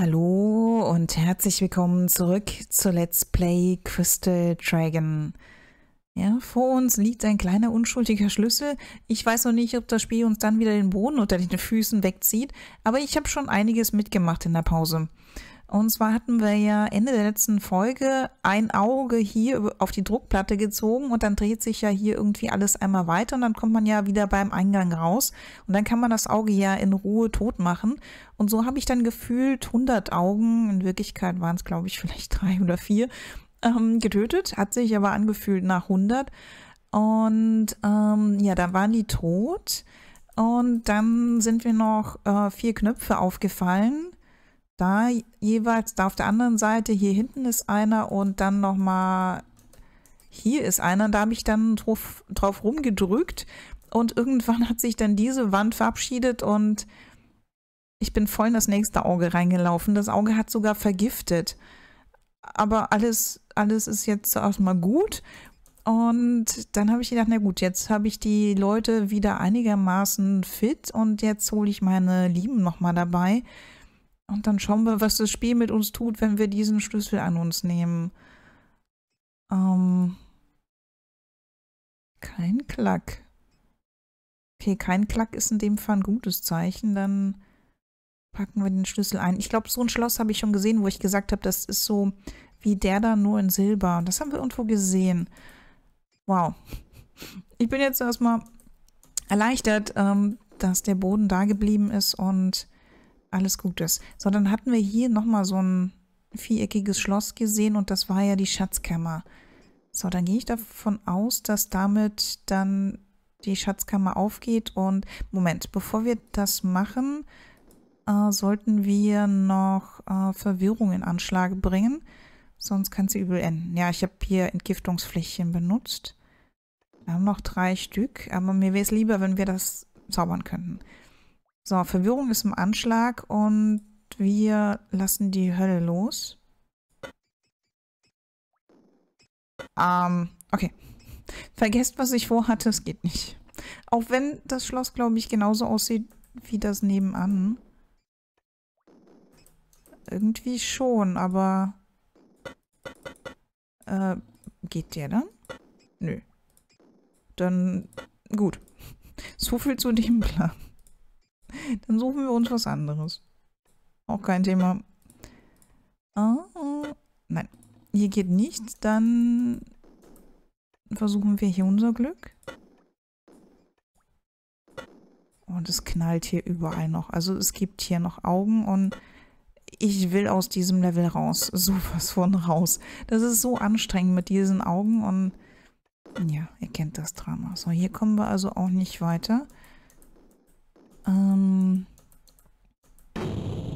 Hallo und herzlich willkommen zurück zu Let's Play Crystal Dragon. Ja, vor uns liegt ein kleiner unschuldiger Schlüssel. Ich weiß noch nicht, ob das Spiel uns dann wieder den Boden unter den Füßen wegzieht, aber ich habe schon einiges mitgemacht in der Pause. Und zwar hatten wir ja Ende der letzten Folge ein Auge hier auf die Druckplatte gezogen und dann dreht sich ja hier irgendwie alles einmal weiter und dann kommt man ja wieder beim Eingang raus und dann kann man das Auge ja in Ruhe tot machen. Und so habe ich dann gefühlt 100 Augen, in Wirklichkeit waren es glaube ich vielleicht drei oder vier, ähm, getötet, hat sich aber angefühlt nach 100. Und ähm, ja, da waren die tot und dann sind mir noch äh, vier Knöpfe aufgefallen da jeweils, da auf der anderen Seite, hier hinten ist einer und dann nochmal, hier ist einer. Und da habe ich dann drauf, drauf rumgedrückt und irgendwann hat sich dann diese Wand verabschiedet und ich bin voll in das nächste Auge reingelaufen. Das Auge hat sogar vergiftet. Aber alles, alles ist jetzt erstmal gut. Und dann habe ich gedacht, na gut, jetzt habe ich die Leute wieder einigermaßen fit und jetzt hole ich meine Lieben nochmal dabei. Und dann schauen wir, was das Spiel mit uns tut, wenn wir diesen Schlüssel an uns nehmen. Ähm. Kein Klack. Okay, kein Klack ist in dem Fall ein gutes Zeichen. Dann packen wir den Schlüssel ein. Ich glaube, so ein Schloss habe ich schon gesehen, wo ich gesagt habe, das ist so wie der da, nur in Silber. Das haben wir irgendwo gesehen. Wow. Ich bin jetzt erstmal erleichtert, ähm, dass der Boden da geblieben ist und alles gut ist. So, dann hatten wir hier nochmal so ein viereckiges Schloss gesehen und das war ja die Schatzkammer. So, dann gehe ich davon aus, dass damit dann die Schatzkammer aufgeht und Moment, bevor wir das machen, äh, sollten wir noch äh, Verwirrung in Anschlag bringen, sonst kann sie übel enden. Ja, ich habe hier Entgiftungsfläschchen benutzt. Wir haben noch drei Stück, aber mir wäre es lieber, wenn wir das zaubern könnten. So, Verwirrung ist im Anschlag und wir lassen die Hölle los. Ähm, okay. Vergesst, was ich vorhatte, es geht nicht. Auch wenn das Schloss, glaube ich, genauso aussieht wie das nebenan. Irgendwie schon, aber... Äh, geht der dann? Nö. Dann gut. So viel zu dem Plan. Dann suchen wir uns was anderes. Auch kein Thema. Ah, nein, hier geht nichts. Dann versuchen wir hier unser Glück. Und es knallt hier überall noch. Also es gibt hier noch Augen und ich will aus diesem Level raus. So was von raus. Das ist so anstrengend mit diesen Augen und ja, ihr kennt das Drama. So, hier kommen wir also auch nicht weiter. Ähm,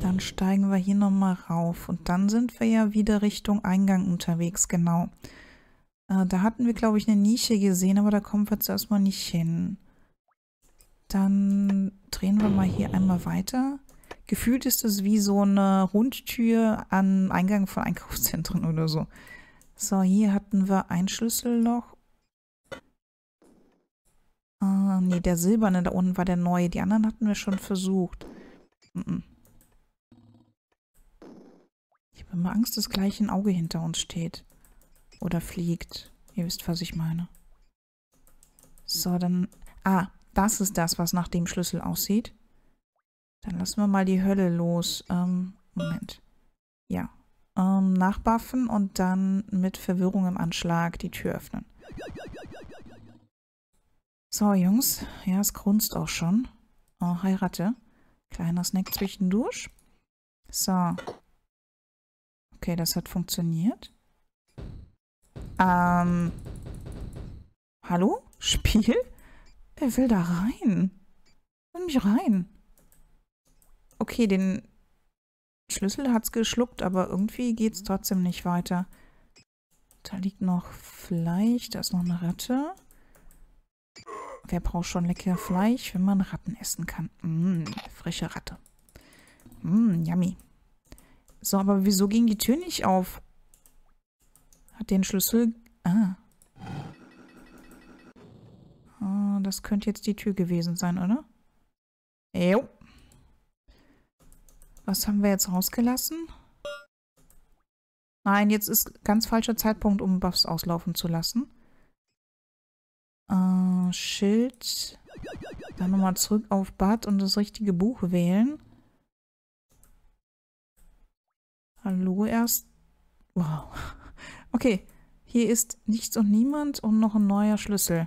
dann steigen wir hier nochmal rauf. Und dann sind wir ja wieder Richtung Eingang unterwegs, genau. Äh, da hatten wir, glaube ich, eine Nische gesehen, aber da kommen wir zuerst mal nicht hin. Dann drehen wir mal hier einmal weiter. Gefühlt ist es wie so eine Rundtür an Eingang von Einkaufszentren oder so. So, hier hatten wir ein Schlüsselloch Ah, nee, der silberne da unten war der neue. Die anderen hatten wir schon versucht. Ich habe immer Angst, dass gleich ein Auge hinter uns steht. Oder fliegt. Ihr wisst, was ich meine. So, dann... Ah, das ist das, was nach dem Schlüssel aussieht. Dann lassen wir mal die Hölle los. Ähm, Moment. Ja. Ähm, nachbuffen und dann mit Verwirrung im Anschlag die Tür öffnen. So, Jungs. Ja, es grunzt auch schon. Oh, heirate. Kleiner Snack zwischendurch. So. Okay, das hat funktioniert. Ähm. Hallo? Spiel? Er will da rein. Nimm mich rein. Okay, den Schlüssel hat's geschluckt, aber irgendwie geht's trotzdem nicht weiter. Da liegt noch Fleisch, da ist noch eine Ratte. Wer braucht schon lecker Fleisch, wenn man Ratten essen kann? Mh, frische Ratte. Mh, yummy. So, aber wieso ging die Tür nicht auf? Hat den Schlüssel... Ah. ah. das könnte jetzt die Tür gewesen sein, oder? Jo. Was haben wir jetzt rausgelassen? Nein, jetzt ist ganz falscher Zeitpunkt, um Buffs auslaufen zu lassen. Schild. Dann nochmal zurück auf Bad und das richtige Buch wählen. Hallo erst. Wow. Okay. Hier ist nichts und niemand und noch ein neuer Schlüssel.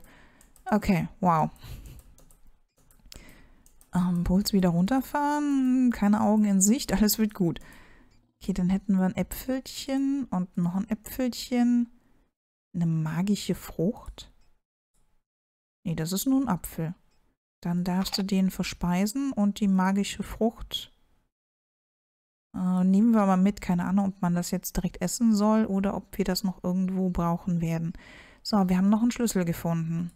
Okay, wow. Ähm, Puls wieder runterfahren. Keine Augen in Sicht. Alles wird gut. Okay, dann hätten wir ein Äpfelchen und noch ein Äpfelchen. Eine magische Frucht. Nee, das ist nur ein Apfel. Dann darfst du den verspeisen und die magische Frucht äh, nehmen wir mal mit. Keine Ahnung, ob man das jetzt direkt essen soll oder ob wir das noch irgendwo brauchen werden. So, wir haben noch einen Schlüssel gefunden.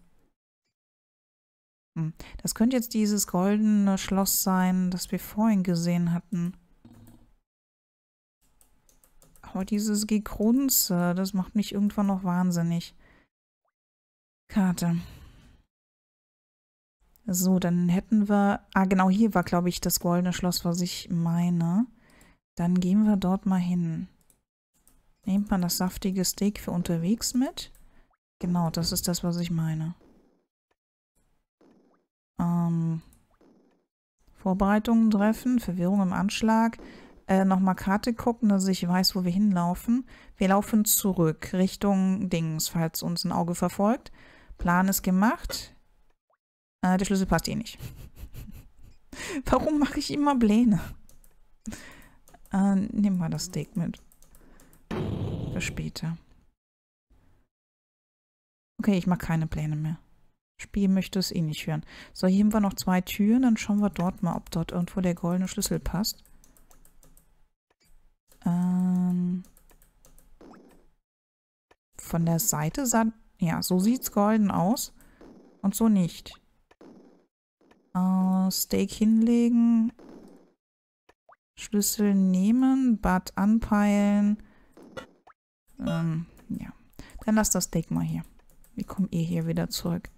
Hm, das könnte jetzt dieses goldene Schloss sein, das wir vorhin gesehen hatten. Aber dieses Gekrunze, das macht mich irgendwann noch wahnsinnig. Karte. So, dann hätten wir... Ah, genau, hier war, glaube ich, das goldene Schloss, was ich meine. Dann gehen wir dort mal hin. Nehmt man das saftige Steak für unterwegs mit? Genau, das ist das, was ich meine. Ähm, Vorbereitungen treffen, Verwirrung im Anschlag. Äh, nochmal Karte gucken, dass ich weiß, wo wir hinlaufen. Wir laufen zurück, Richtung Dings, falls uns ein Auge verfolgt. Plan ist gemacht. Äh, der Schlüssel passt eh nicht. Warum mache ich immer Pläne? Äh, nehmen wir das Steak mit. Für später. Okay, ich mache keine Pläne mehr. Spiel möchte es eh nicht hören. So, hier haben wir noch zwei Türen. Dann schauen wir dort mal, ob dort irgendwo der goldene Schlüssel passt. Ähm von der Seite sah... Ja, so sieht's golden aus. Und so nicht. Uh, Steak hinlegen. Schlüssel nehmen. Bad anpeilen. Ähm, ja. Dann lass das Steak mal hier. Wie kommen eh hier wieder zurück.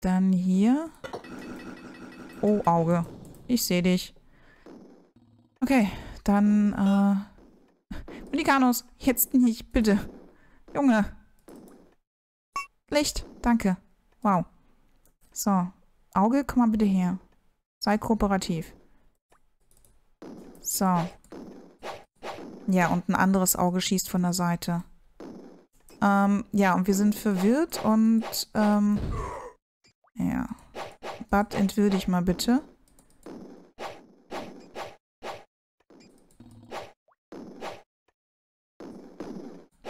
Dann hier. Oh, Auge. Ich sehe dich. Okay, dann, äh... Medicanos, jetzt nicht, bitte. Junge. Licht, danke. Wow. So, Auge, komm mal bitte her. Sei kooperativ. So. Ja, und ein anderes Auge schießt von der Seite. Ähm, ja, und wir sind verwirrt und, ähm, ja. Bad, entwirr dich mal bitte.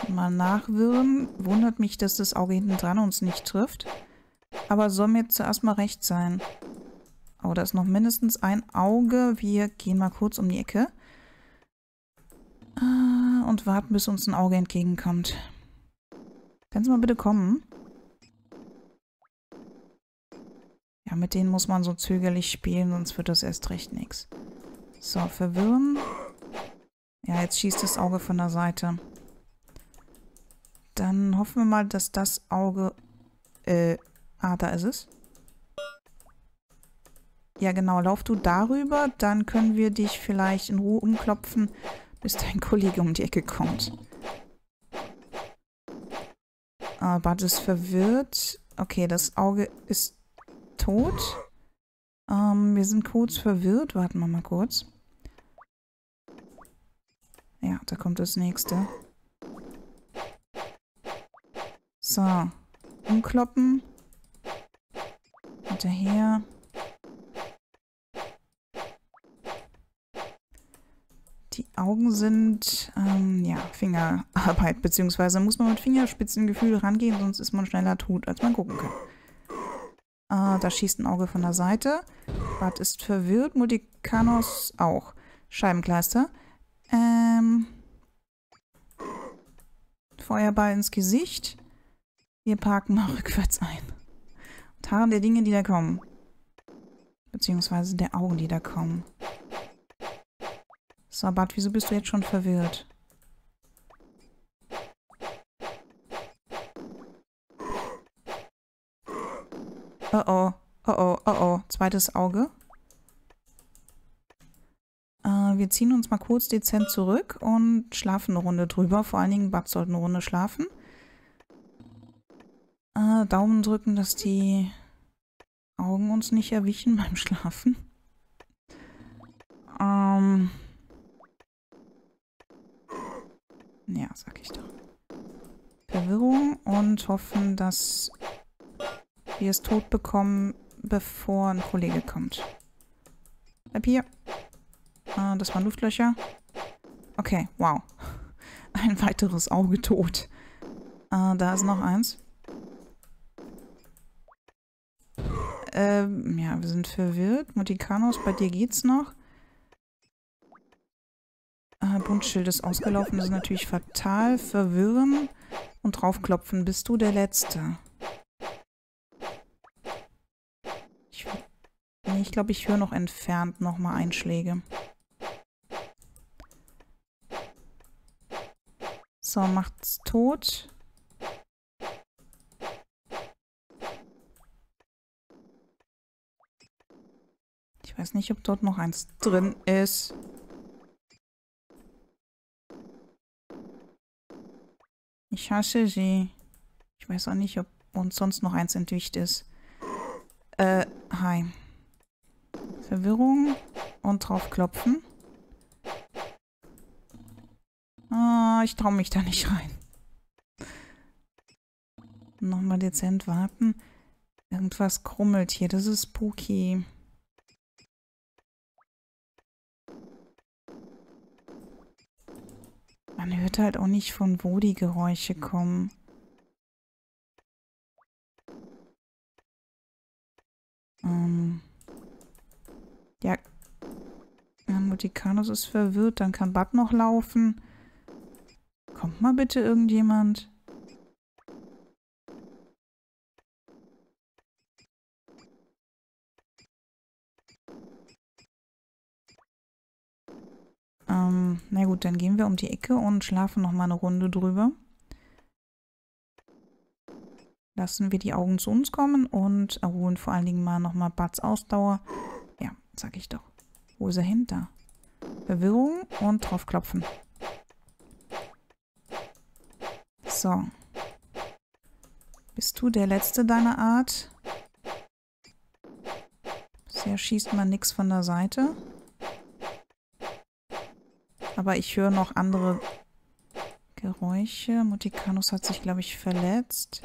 Mal nachwirren. Wundert mich, dass das Auge hinten dran uns nicht trifft. Aber soll mir zuerst mal recht sein. Oh, da ist noch mindestens ein Auge. Wir gehen mal kurz um die Ecke. Ah, und warten, bis uns ein Auge entgegenkommt. Können Sie mal bitte kommen? Ja, mit denen muss man so zögerlich spielen, sonst wird das erst recht nichts. So, verwirren. Ja, jetzt schießt das Auge von der Seite. Dann hoffen wir mal, dass das Auge... Äh, Ah, da ist es. Ja, genau. Lauf du darüber, dann können wir dich vielleicht in Ruhe umklopfen, bis dein Kollege um die Ecke kommt. Ah, Bart ist verwirrt. Okay, das Auge ist tot. Ähm, wir sind kurz verwirrt. Warten wir mal kurz. Ja, da kommt das nächste. So. Umkloppen bitte her. Die Augen sind, ähm, ja, Fingerarbeit, beziehungsweise muss man mit Fingerspitzengefühl rangehen, sonst ist man schneller tot, als man gucken kann. Ah, da schießt ein Auge von der Seite. Bart ist verwirrt, Mutikanos auch. Scheibenkleister. Ähm... Feuerball ins Gesicht. Wir parken mal rückwärts ein. Tarn der Dinge, die da kommen. Beziehungsweise der Augen, die da kommen. So, Sabat, wieso bist du jetzt schon verwirrt? Oh oh, oh oh, oh oh. Zweites Auge. Äh, wir ziehen uns mal kurz dezent zurück und schlafen eine Runde drüber. Vor allen Dingen, Bad sollte eine Runde schlafen. Daumen drücken, dass die Augen uns nicht erwischen beim Schlafen. Ähm. Ja, sag ich doch. Verwirrung und hoffen, dass wir es tot bekommen, bevor ein Kollege kommt. Bleib hier. Ah, das waren Luftlöcher. Okay, wow. Ein weiteres Auge tot. Ah, da ist noch eins. Ähm, ja, wir sind verwirrt. Moticanos, bei dir geht's noch. Äh, Buntschild ist ausgelaufen, das ist natürlich fatal. Verwirren und draufklopfen. Bist du der Letzte? Ich glaube, nee, ich, glaub, ich höre noch entfernt nochmal Einschläge. So, macht's tot. Ich weiß nicht, ob dort noch eins drin ist. Ich hasse sie. Ich weiß auch nicht, ob uns sonst noch eins entwicht ist. Äh, hi. Verwirrung und draufklopfen. Ah, ich trau mich da nicht rein. Nochmal dezent warten. Irgendwas krummelt hier. Das ist spooky. Man hört halt auch nicht, von wo die Geräusche hm. kommen. Ähm. Ja. ja Muticanus ist verwirrt. Dann kann Bat noch laufen. Kommt mal bitte irgendjemand. na gut, dann gehen wir um die Ecke und schlafen nochmal eine Runde drüber. Lassen wir die Augen zu uns kommen und erholen vor allen Dingen mal nochmal Bats Ausdauer. Ja, sag ich doch. Wo ist er hinter? Verwirrung und draufklopfen. So. Bist du der Letzte deiner Art? Bisher schießt man nichts von der Seite. Ja aber ich höre noch andere Geräusche. Muticanus hat sich, glaube ich, verletzt.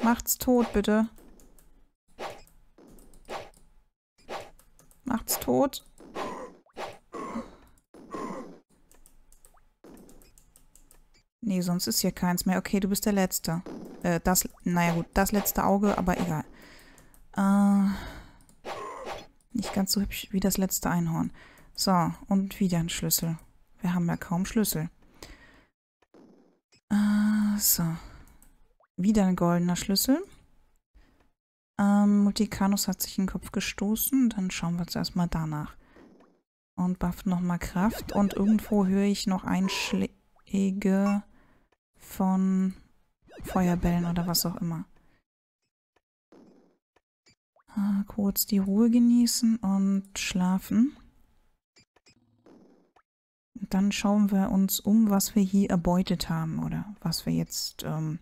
Macht's tot, bitte. Macht's tot. Nee, sonst ist hier keins mehr. Okay, du bist der Letzte. Äh, das, naja gut, das letzte Auge, aber egal. Äh, nicht ganz so hübsch wie das letzte Einhorn. So, und wieder ein Schlüssel. Wir haben ja kaum Schlüssel. Äh, so. Wieder ein goldener Schlüssel. Ähm, Multicanus hat sich in den Kopf gestoßen. Dann schauen wir uns erstmal danach. Und bufft nochmal Kraft. Und irgendwo höre ich noch Einschläge von Feuerbällen oder was auch immer. Äh, kurz die Ruhe genießen und schlafen dann schauen wir uns um, was wir hier erbeutet haben oder was wir jetzt ähm,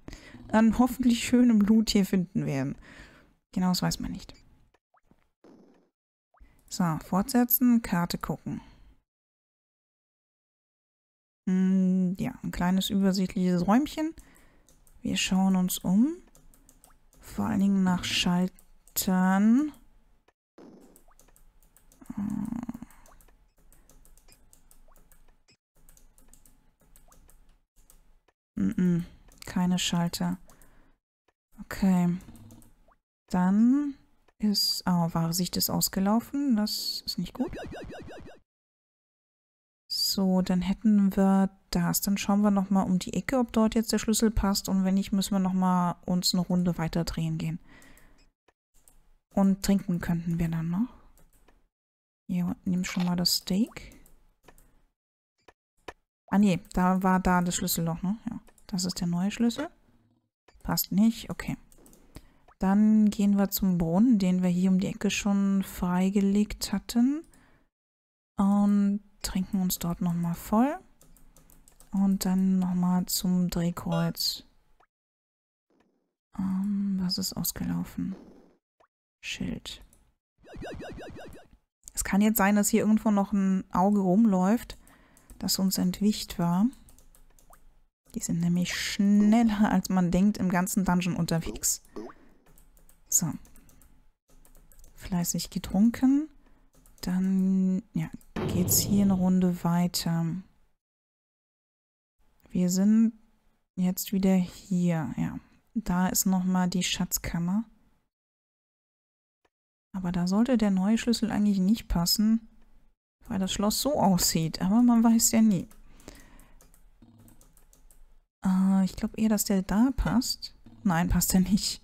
an hoffentlich schönem Loot hier finden werden. Genau, das weiß man nicht. So, fortsetzen, Karte gucken. Hm, ja, ein kleines übersichtliches Räumchen. Wir schauen uns um. Vor allen Dingen nach Schaltern. Hm. Mm keine Schalter. Okay. Dann ist... Oh, wahre Sicht ist ausgelaufen. Das ist nicht gut. So, dann hätten wir das. Dann schauen wir nochmal um die Ecke, ob dort jetzt der Schlüssel passt. Und wenn nicht, müssen wir nochmal uns eine Runde weiter drehen gehen. Und trinken könnten wir dann noch. Hier, nimm schon mal das Steak. Ah nee, da war da das Schlüsselloch, ne? Ja. Das ist der neue Schlüssel. Passt nicht. Okay. Dann gehen wir zum Brunnen, den wir hier um die Ecke schon freigelegt hatten. Und trinken uns dort nochmal voll. Und dann nochmal zum Drehkreuz. Um, ähm, was ist ausgelaufen? Schild. Es kann jetzt sein, dass hier irgendwo noch ein Auge rumläuft, das uns entwicht war. Die sind nämlich schneller, als man denkt, im ganzen Dungeon unterwegs. So. Fleißig getrunken. Dann, ja, geht's hier eine Runde weiter. Wir sind jetzt wieder hier, ja. Da ist nochmal die Schatzkammer. Aber da sollte der neue Schlüssel eigentlich nicht passen, weil das Schloss so aussieht. Aber man weiß ja nie. Äh, ich glaube eher, dass der da passt. Nein, passt er nicht.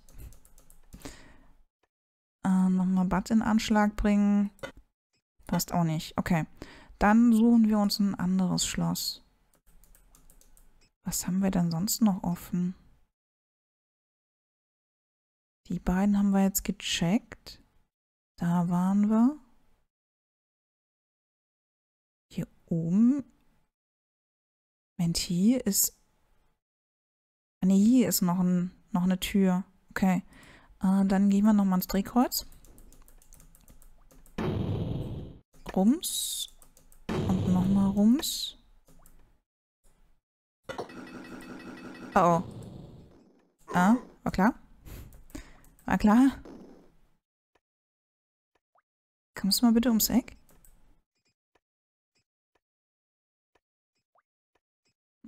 Äh, Nochmal Bad in Anschlag bringen. Passt auch nicht. Okay. Dann suchen wir uns ein anderes Schloss. Was haben wir denn sonst noch offen? Die beiden haben wir jetzt gecheckt. Da waren wir. Hier oben. Moment, hier ist Ah, nee, hier ist noch, ein, noch eine Tür. Okay. Äh, dann gehen wir nochmal ins Drehkreuz. Rums. Und nochmal Rums. Oh, oh. Ah, war klar. War klar. Kommst du mal bitte ums Eck?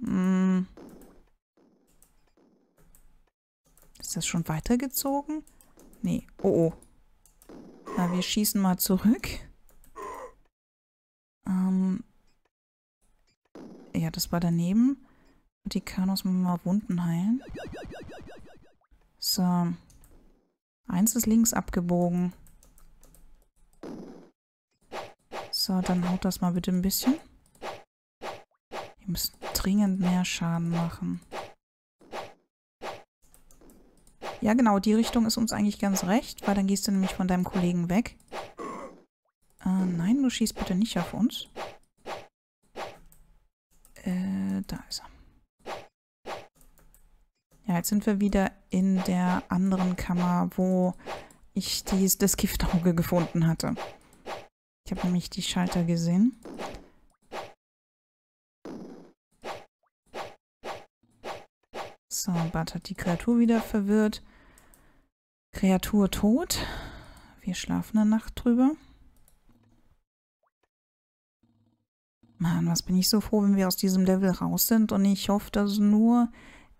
Hm. Ist das schon weitergezogen? Nee. Oh, oh. Na, wir schießen mal zurück. Ähm ja, das war daneben. Und die Kanos müssen mal Wunden heilen. So. Eins ist links abgebogen. So, dann haut das mal bitte ein bisschen. Wir müssen dringend mehr Schaden machen. Ja, genau, die Richtung ist uns eigentlich ganz recht, weil dann gehst du nämlich von deinem Kollegen weg. Äh, nein, du schießt bitte nicht auf uns. Äh, da ist er. Ja, jetzt sind wir wieder in der anderen Kammer, wo ich dies, das Giftauge gefunden hatte. Ich habe nämlich die Schalter gesehen. So, Bart hat die Kreatur wieder verwirrt. Kreatur tot. Wir schlafen eine Nacht drüber. Mann, was bin ich so froh, wenn wir aus diesem Level raus sind. Und ich hoffe, dass nur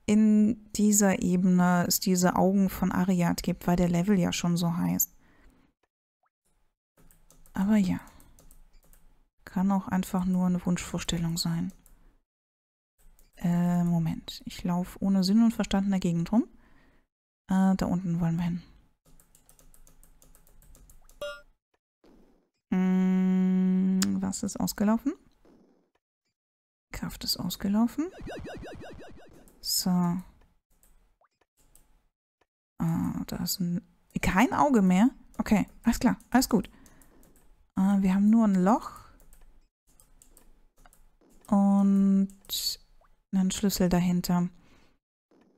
in dieser Ebene es diese Augen von Ariad gibt, weil der Level ja schon so heißt. Aber ja. Kann auch einfach nur eine Wunschvorstellung sein. Äh, Moment. Ich laufe ohne Sinn und Verstand in der Gegend rum. Äh, da unten wollen wir hin. Hm, was ist ausgelaufen? Kraft ist ausgelaufen. So. Ah, da ist ein... Kein Auge mehr? Okay, alles klar, alles gut. Ah, wir haben nur ein Loch. Und einen Schlüssel dahinter.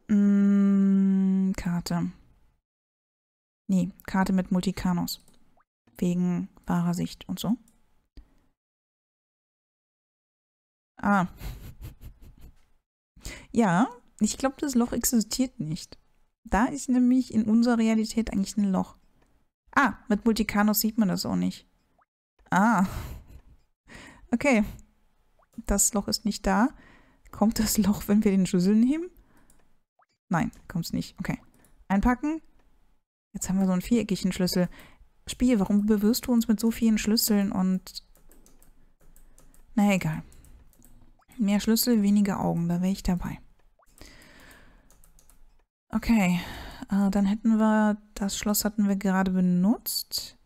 Mmh karte Nee, Karte mit Multikanos. Wegen wahrer Sicht und so. Ah. Ja, ich glaube, das Loch existiert nicht. Da ist nämlich in unserer Realität eigentlich ein Loch. Ah, mit Multikanos sieht man das auch nicht. Ah. Okay. Das Loch ist nicht da. Kommt das Loch, wenn wir den Schlüssel nehmen? Nein, kommst nicht. Okay. Einpacken. Jetzt haben wir so einen viereckigen Schlüssel. Spiel, warum bewirfst du uns mit so vielen Schlüsseln und... Na egal. Mehr Schlüssel, weniger Augen. Da wäre ich dabei. Okay. Äh, dann hätten wir... Das Schloss hatten wir gerade benutzt.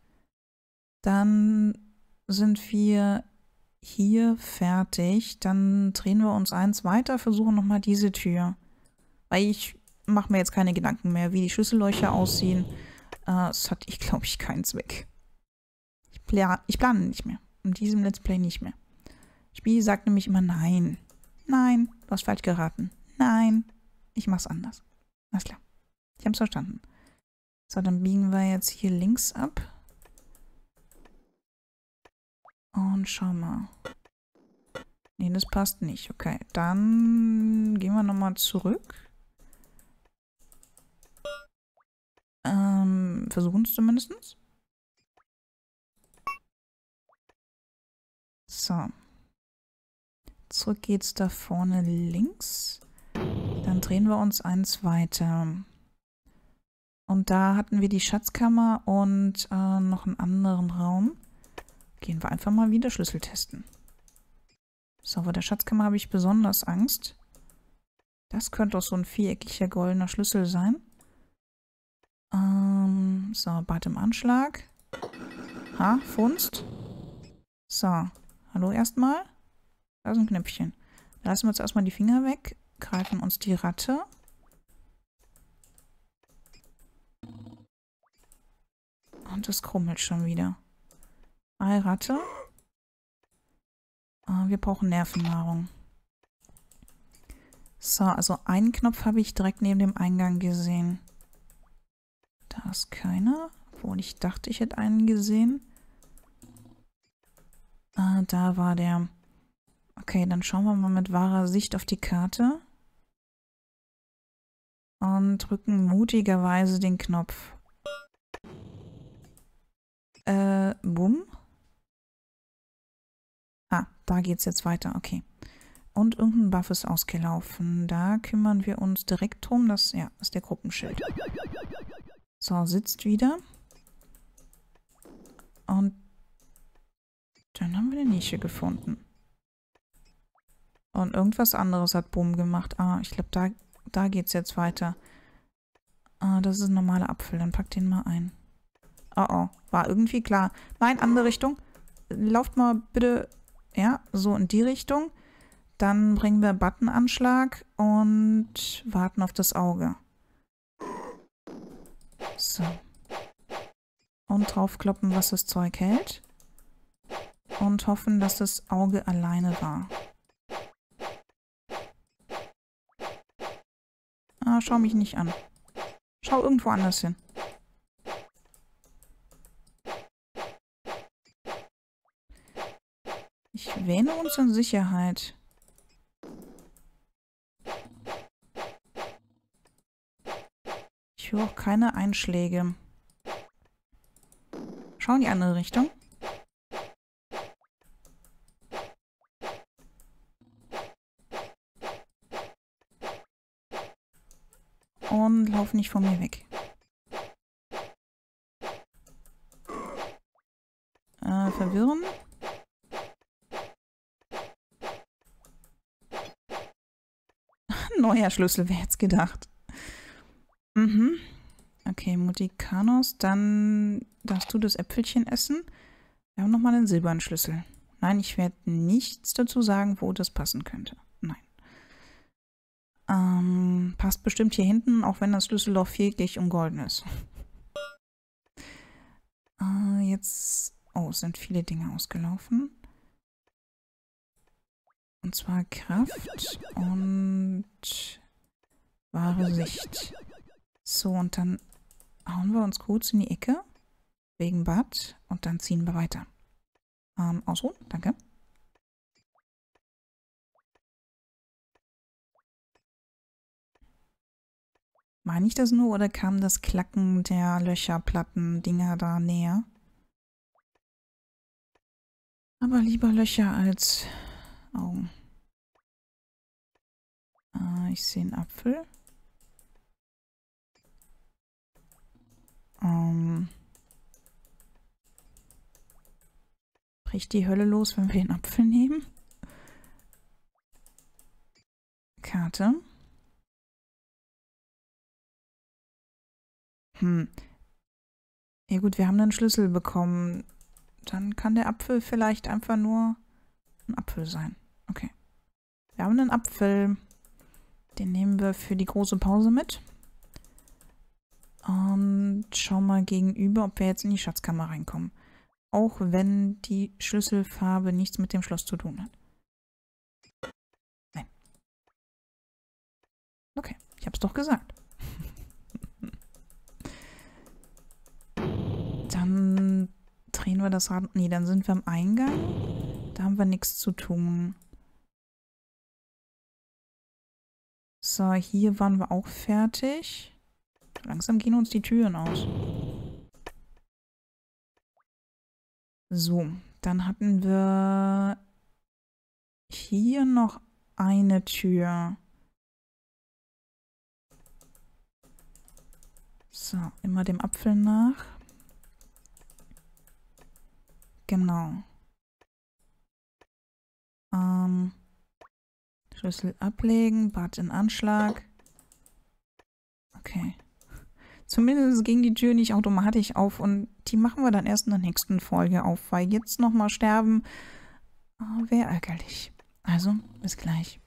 Dann sind wir hier fertig. Dann drehen wir uns eins weiter, versuchen nochmal diese Tür. Weil ich mache mir jetzt keine Gedanken mehr, wie die Schlüssellöcher aussehen. Äh, das hat, ich glaube ich, keinen Zweck. Ich, plan, ich plane nicht mehr. In diesem Let's Play nicht mehr. Spiel sagt nämlich immer nein. Nein, du hast falsch geraten. Nein, ich mach's anders. Alles klar. Ich hab's verstanden. So, dann biegen wir jetzt hier links ab. Und schau mal. Nee, das passt nicht. Okay, dann gehen wir nochmal zurück. versuchen es zumindest. So. Zurück geht's da vorne links. Dann drehen wir uns eins weiter. Und da hatten wir die Schatzkammer und äh, noch einen anderen Raum. Gehen wir einfach mal wieder Schlüssel testen. So, vor der Schatzkammer habe ich besonders Angst. Das könnte auch so ein viereckiger goldener Schlüssel sein. Ähm, so, bald im Anschlag. Ha, Funst. So, hallo erstmal. Da ist ein Knöpfchen. Da lassen wir uns erstmal die Finger weg, greifen uns die Ratte. Und es krummelt schon wieder. Ei, Ratte. Äh, wir brauchen Nervennahrung. So, also einen Knopf habe ich direkt neben dem Eingang gesehen. Da ist keiner. Obwohl ich dachte, ich hätte einen gesehen. Ah, da war der. Okay, dann schauen wir mal mit wahrer Sicht auf die Karte. Und drücken mutigerweise den Knopf. Äh, bumm. Ah, da geht's jetzt weiter, okay. Und irgendein Buff ist ausgelaufen. Da kümmern wir uns direkt drum. Das ja, ist der Gruppenschild. So, sitzt wieder. Und dann haben wir eine Nische gefunden. Und irgendwas anderes hat Boom gemacht. Ah, ich glaube, da, da geht es jetzt weiter. Ah, das ist ein normaler Apfel. Dann pack den mal ein. Oh, oh. War irgendwie klar. Nein, andere Richtung. Lauft mal bitte, ja, so in die Richtung. Dann bringen wir Buttonanschlag und warten auf das Auge. So. Und draufkloppen, was das Zeug hält. Und hoffen, dass das Auge alleine war. Ah, schau mich nicht an. Schau irgendwo anders hin. Ich wähne uns in Sicherheit. Ich höre auch keine Einschläge. Schauen die andere Richtung. Und laufen nicht von mir weg. Äh, verwirren. Neuer Schlüssel, wer hätte gedacht. Mhm. Okay, Mutikanos, dann darfst du das Äpfelchen essen. Wir haben nochmal einen silbernen Schlüssel. Nein, ich werde nichts dazu sagen, wo das passen könnte. Nein. Ähm, passt bestimmt hier hinten, auch wenn das Schlüsselloch und golden ist. äh, jetzt... Oh, es sind viele Dinge ausgelaufen. Und zwar Kraft und wahre Sicht. So, und dann hauen wir uns kurz in die Ecke. Wegen Bad. Und dann ziehen wir weiter. Ähm, ausruhen. Danke. Meine ich das nur oder kam das Klacken der Löcherplatten-Dinger da näher? Aber lieber Löcher als Augen. Äh, ich sehe einen Apfel. Ähm, bricht die Hölle los, wenn wir den Apfel nehmen? Karte. Hm. Ja gut, wir haben einen Schlüssel bekommen. Dann kann der Apfel vielleicht einfach nur ein Apfel sein. Okay. Wir haben einen Apfel. Den nehmen wir für die große Pause mit. Und schau mal gegenüber, ob wir jetzt in die Schatzkammer reinkommen. Auch wenn die Schlüsselfarbe nichts mit dem Schloss zu tun hat. Nein. Okay, ich hab's doch gesagt. dann drehen wir das Rad... Nee, dann sind wir am Eingang. Da haben wir nichts zu tun. So, hier waren wir auch fertig. Langsam gehen uns die Türen aus. So, dann hatten wir hier noch eine Tür. So, immer dem Apfel nach. Genau. Ähm, Schlüssel ablegen, Bad in Anschlag. Okay. Zumindest ging die Tür nicht automatisch auf und die machen wir dann erst in der nächsten Folge auf, weil jetzt nochmal sterben ah, wäre ärgerlich. Also, bis gleich.